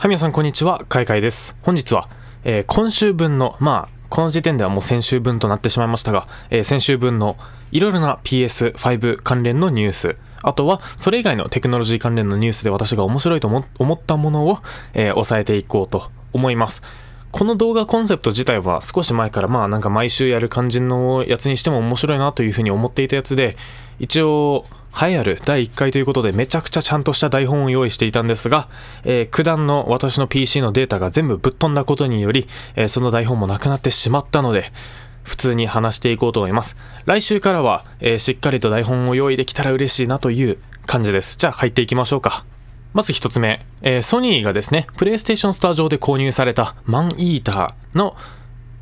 はみやさんこんにちは、かいかいです。本日は、えー、今週分の、まあ、この時点ではもう先週分となってしまいましたが、えー、先週分のいろいろな PS5 関連のニュース、あとはそれ以外のテクノロジー関連のニュースで私が面白いと思ったものを、えー、抑えていこうと思います。この動画コンセプト自体は少し前からまあなんか毎週やる感じのやつにしても面白いなというふうに思っていたやつで、一応、栄えある第1回ということでめちゃくちゃちゃんとした台本を用意していたんですが、えー、九段の私の PC のデータが全部ぶっ飛んだことにより、えー、その台本もなくなってしまったので、普通に話していこうと思います。来週からは、えー、しっかりと台本を用意できたら嬉しいなという感じです。じゃあ入っていきましょうか。まず一つ目、えー、ソニーがですね、プレイステーションスター上で購入されたマンイーターの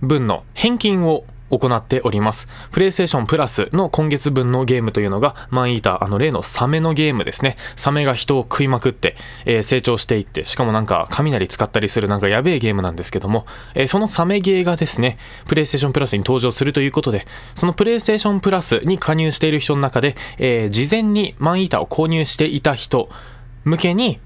分の返金を行っております。プレイステーションプラスの今月分のゲームというのが、マンイーター、あの例のサメのゲームですね。サメが人を食いまくって、えー、成長していって、しかもなんか雷使ったりするなんかやべえゲームなんですけども、えー、そのサメゲーがですね、プレイステーションプラスに登場するということで、そのプレイステーションプラスに加入している人の中で、えー、事前にマンイーターを購入していた人向けに、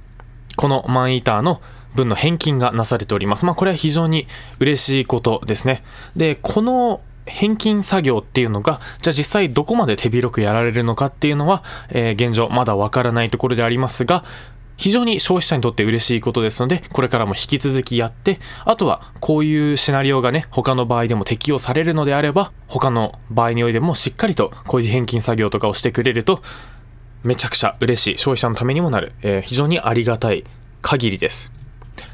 このマンイーターの分の返金がなされております。まあこれは非常に嬉しいことですね。で、この返金作業っていうのが、じゃあ実際どこまで手広くやられるのかっていうのは、えー、現状まだわからないところでありますが、非常に消費者にとって嬉しいことですので、これからも引き続きやって、あとはこういうシナリオがね、他の場合でも適用されるのであれば、他の場合においてもしっかりとこういう返金作業とかをしてくれると、めちゃくちゃ嬉しい消費者のためにもなる、えー、非常にありがたい限りです。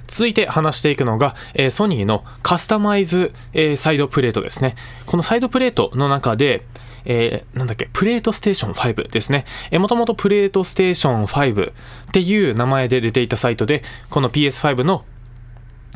続いて話していくのが、えー、ソニーのカスタマイズ、えー、サイドプレートですね。このサイドプレートの中で、えー、なんだっけ、プレートステーション5ですね。えー、もともとプレートステーション5っていう名前で出ていたサイトで、この PS5 の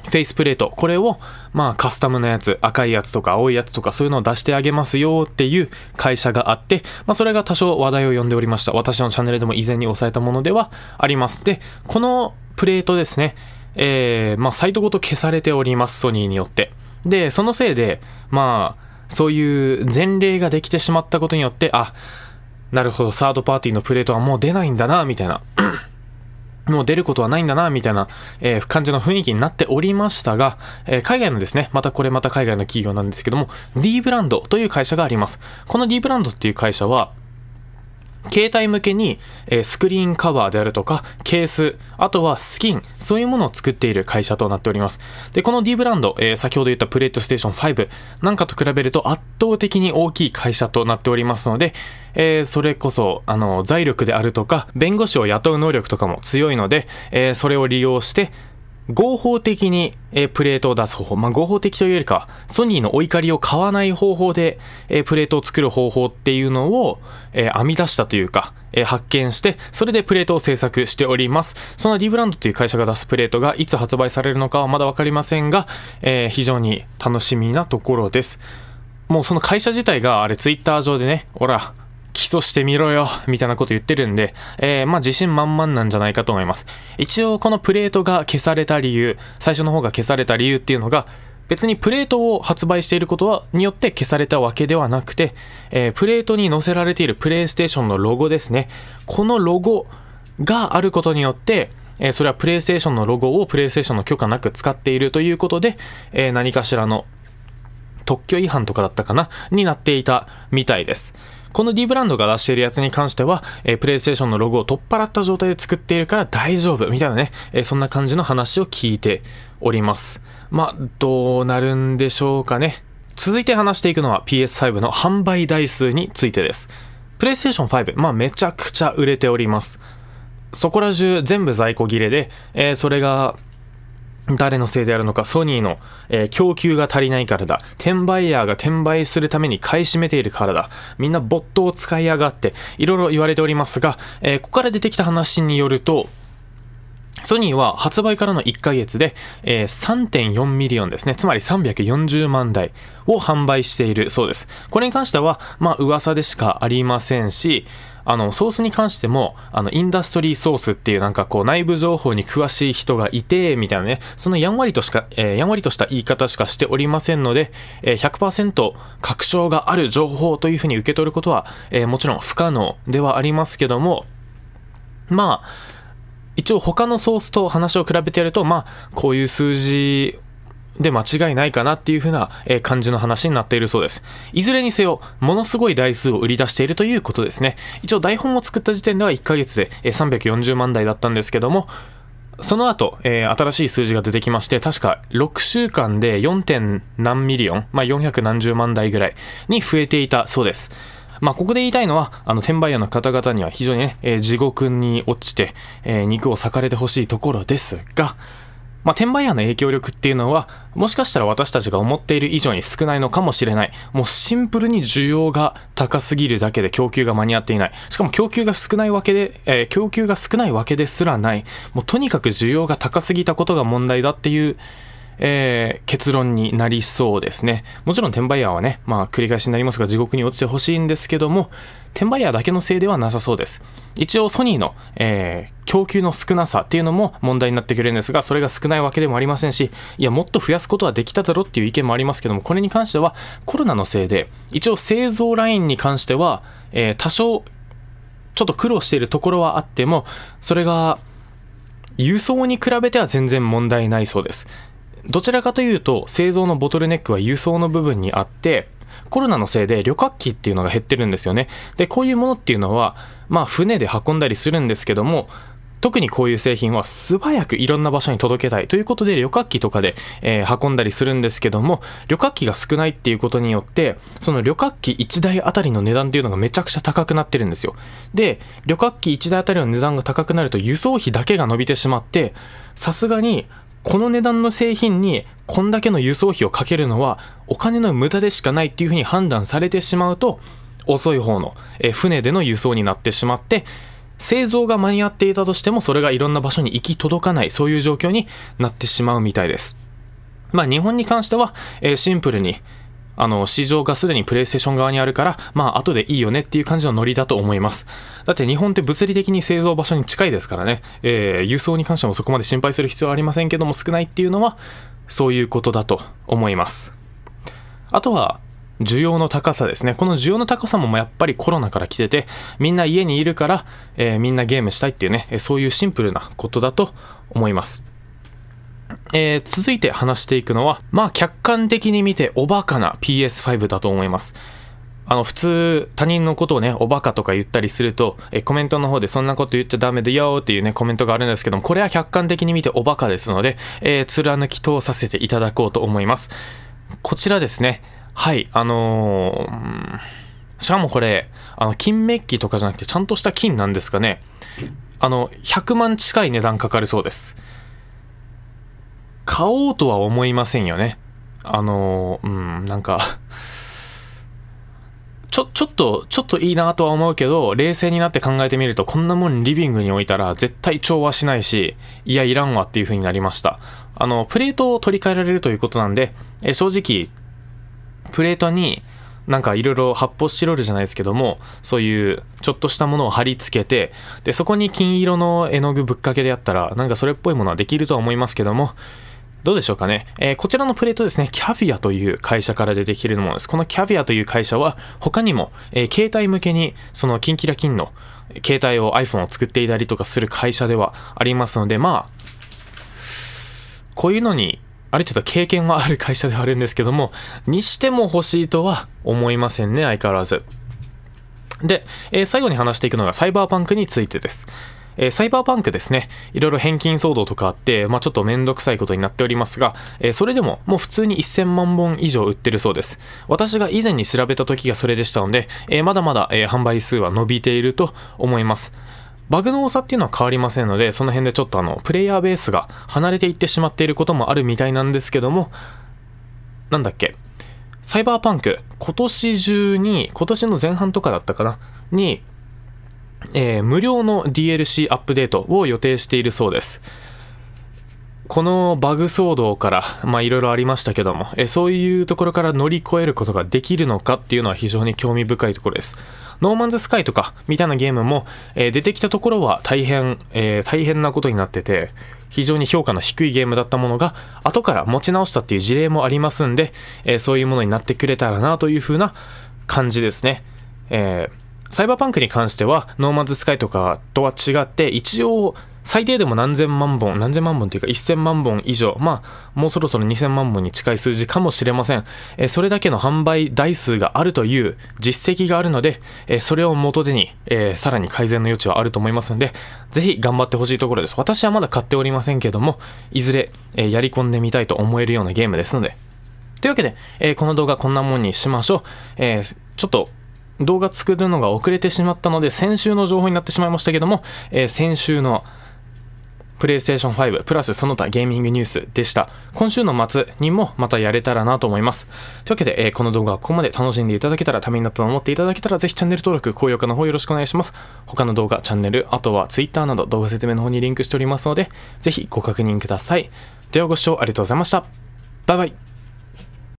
フェイスプレート、これを、まあ、カスタムのやつ、赤いやつとか青いやつとかそういうのを出してあげますよっていう会社があって、まあ、それが多少話題を呼んでおりました。私のチャンネルでも以前に押さえたものではあります。で、このプレートですね、えー、まあ、サイトごと消されております、ソニーによって。で、そのせいで、まあ、そういう前例ができてしまったことによって、あ、なるほど、サードパーティーのプレートはもう出ないんだな、みたいな。もう出ることはないんだな、みたいな、えー、感じの雰囲気になっておりましたが、えー、海外のですね、またこれまた海外の企業なんですけども、D ブランドという会社があります。この D ブランドっていう会社は、携帯向けに、えスクリーンカバーであるとか、ケース、あとはスキン、そういうものを作っている会社となっております。で、この D ブランド、え先ほど言ったプレートステーション5なんかと比べると圧倒的に大きい会社となっておりますので、えー、それこそ、あの、財力であるとか、弁護士を雇う能力とかも強いので、えー、それを利用して、合法的に、えプレートを出す方法。まあ、合法的というよりか、ソニーのお怒りを買わない方法で、えプレートを作る方法っていうのを、え編み出したというか、え発見して、それでプレートを制作しております。その D ブランドという会社が出すプレートがいつ発売されるのかはまだわかりませんが、え非常に楽しみなところです。もうその会社自体が、あれ、ツイッター上でね、ほら、訴してみろよ、みたいなこと言ってるんで、えー、まあ自信満々なんじゃないかと思います。一応このプレートが消された理由、最初の方が消された理由っていうのが、別にプレートを発売していることはによって消されたわけではなくて、えー、プレートに載せられているプレイステーションのロゴですね。このロゴがあることによって、えー、それはプレイステーションのロゴをプレイステーションの許可なく使っているということで、えー、何かしらの特許違反とかだったかなになっていたみたいです。この D ブランドが出しているやつに関しては、えー、プレイステーションのロゴを取っ払った状態で作っているから大丈夫みたいなね、えー、そんな感じの話を聞いております。まあ、どうなるんでしょうかね。続いて話していくのは PS5 の販売台数についてです。プレイステーション5、まあ、めちゃくちゃ売れております。そこら中全部在庫切れで、えー、それが誰のせいであるのか、ソニーの、えー、供給が足りないからだ。転売ヤーが転売するために買い占めているからだ。みんなボットを使いやがって、いろいろ言われておりますが、えー、ここから出てきた話によると、ソニーは発売からの1ヶ月で、え3.4ミリオンですね。つまり340万台を販売しているそうです。これに関しては、まあ噂でしかありませんし、あの、ソースに関しても、あの、インダストリーソースっていうなんかこう内部情報に詳しい人がいて、みたいなね、そのやんわりとしか、えー、やんわりとした言い方しかしておりませんので、えー、100%確証がある情報というふうに受け取ることは、えー、もちろん不可能ではありますけども、まあ、一応他のソースと話を比べてやると、まあ、こういう数字で間違いないかなっていう風な、え感じの話になっているそうです。いずれにせよ、ものすごい台数を売り出しているということですね。一応台本を作った時点では1ヶ月で、え340万台だったんですけども、その後、えー、新しい数字が出てきまして、確か6週間で 4. 何ミリオン、まあ、400何十万台ぐらいに増えていたそうです。まあ、ここで言いたいのは、あの、転売屋の方々には非常にね、えー、地獄に落ちて、えー、肉を裂かれてほしいところですが、まあ、転売屋の影響力っていうのは、もしかしたら私たちが思っている以上に少ないのかもしれない。もうシンプルに需要が高すぎるだけで供給が間に合っていない。しかも供給が少ないわけで、えー、供給が少ないわけですらない。もうとにかく需要が高すぎたことが問題だっていう、えー、結論になりそうですね。もちろん転売ヤーはね、まあ繰り返しになりますが地獄に落ちてほしいんですけども、転売ヤーだけのせいではなさそうです。一応ソニーの、えー、供給の少なさっていうのも問題になってくるんですが、それが少ないわけでもありませんし、いや、もっと増やすことはできただろっていう意見もありますけども、これに関してはコロナのせいで、一応製造ラインに関しては、えー、多少ちょっと苦労しているところはあっても、それが輸送に比べては全然問題ないそうです。どちらかというと製造のボトルネックは輸送の部分にあってコロナのせいで旅客機っていうのが減ってるんですよねでこういうものっていうのはまあ船で運んだりするんですけども特にこういう製品は素早くいろんな場所に届けたいということで旅客機とかで、えー、運んだりするんですけども旅客機が少ないっていうことによってその旅客機1台あたりの値段っていうのがめちゃくちゃ高くなってるんですよで旅客機1台あたりの値段が高くなると輸送費だけが伸びてしまってさすがにこの値段の製品にこんだけの輸送費をかけるのはお金の無駄でしかないっていうふうに判断されてしまうと遅い方の船での輸送になってしまって製造が間に合っていたとしてもそれがいろんな場所に行き届かないそういう状況になってしまうみたいです。まあ日本に関しては、えシンプルにあの、市場がすでにプレイステーション側にあるから、まあ、後でいいよねっていう感じのノリだと思います。だって日本って物理的に製造場所に近いですからね、えー、輸送に関してもそこまで心配する必要はありませんけども、少ないっていうのは、そういうことだと思います。あとは、需要の高さですね。この需要の高さもやっぱりコロナから来てて、みんな家にいるから、えー、みんなゲームしたいっていうね、そういうシンプルなことだと思います。えー、続いて話していくのは、まあ客観的に見ておバカな PS5 だと思います。あの、普通、他人のことをね、おバカとか言ったりすると、え、コメントの方でそんなこと言っちゃダメだよっていうね、コメントがあるんですけども、これは客観的に見ておバカですので、えー、貫き通させていただこうと思います。こちらですね、はい、あのー、しかもこれ、あの、金メッキとかじゃなくて、ちゃんとした金なんですかね。あの、100万近い値段かかるそうです。買おうとは思いませんよね。あの、うん、なんかちょ、ちょっと、ちょっといいなとは思うけど、冷静になって考えてみると、こんなもんリビングに置いたら絶対調和しないし、いや、いらんわっていう風になりました。あの、プレートを取り替えられるということなんで、え正直、プレートに、なんかいろいろ発泡スチロールじゃないですけども、そういうちょっとしたものを貼り付けて、で、そこに金色の絵の具ぶっかけでやったら、なんかそれっぽいものはできるとは思いますけども、どうでしょうかね、えー、こちらのプレートですね、キャビアという会社から出てきているものです。このキャビアという会社は、他にも、えー、携帯向けに、そのキンキラキンの携帯を iPhone を作っていたりとかする会社ではありますので、まあ、こういうのに、ある程度経験はある会社ではあるんですけども、にしても欲しいとは思いませんね、相変わらず。で、えー、最後に話していくのがサイバーパンクについてです。えー、サイバーパンクですね、いろいろ返金騒動とかあって、まあ、ちょっとめんどくさいことになっておりますが、えー、それでももう普通に1000万本以上売ってるそうです。私が以前に調べた時がそれでしたので、えー、まだまだ、え販売数は伸びていると思います。バグの多さっていうのは変わりませんので、その辺でちょっとあの、プレイヤーベースが離れていってしまっていることもあるみたいなんですけども、なんだっけ、サイバーパンク、今年中に、今年の前半とかだったかな、に、えー、無料の DLC アップデートを予定しているそうです。このバグ騒動から、まあいろいろありましたけども、えそういうところから乗り越えることができるのかっていうのは非常に興味深いところです。ノーマンズスカイとかみたいなゲームも、えー、出てきたところは大変、えー、大変なことになってて、非常に評価の低いゲームだったものが、後から持ち直したっていう事例もありますんで、えー、そういうものになってくれたらなというふうな感じですね。えーサイバーパンクに関しては、ノーマンズスカイとかとは違って、一応、最低でも何千万本、何千万本というか1000万本以上、まあ、もうそろそろ2000万本に近い数字かもしれません。えそれだけの販売台数があるという実績があるので、えそれを元手に、えー、さらに改善の余地はあると思いますので、ぜひ頑張ってほしいところです。私はまだ買っておりませんけども、いずれ、えやり込んでみたいと思えるようなゲームですので。というわけで、えー、この動画こんなもんにしましょう。えー、ちょっと動画作るのが遅れてしまったので、先週の情報になってしまいましたけども、えー、先週のプレイステーション5プラスその他ゲーミングニュースでした。今週の末にもまたやれたらなと思います。というわけで、えー、この動画はここまで楽しんでいただけたら、ためになったと思っていただけたら、ぜひチャンネル登録、高評価の方よろしくお願いします。他の動画、チャンネル、あとは Twitter など動画説明の方にリンクしておりますので、ぜひご確認ください。ではご視聴ありがとうございました。バイバイ。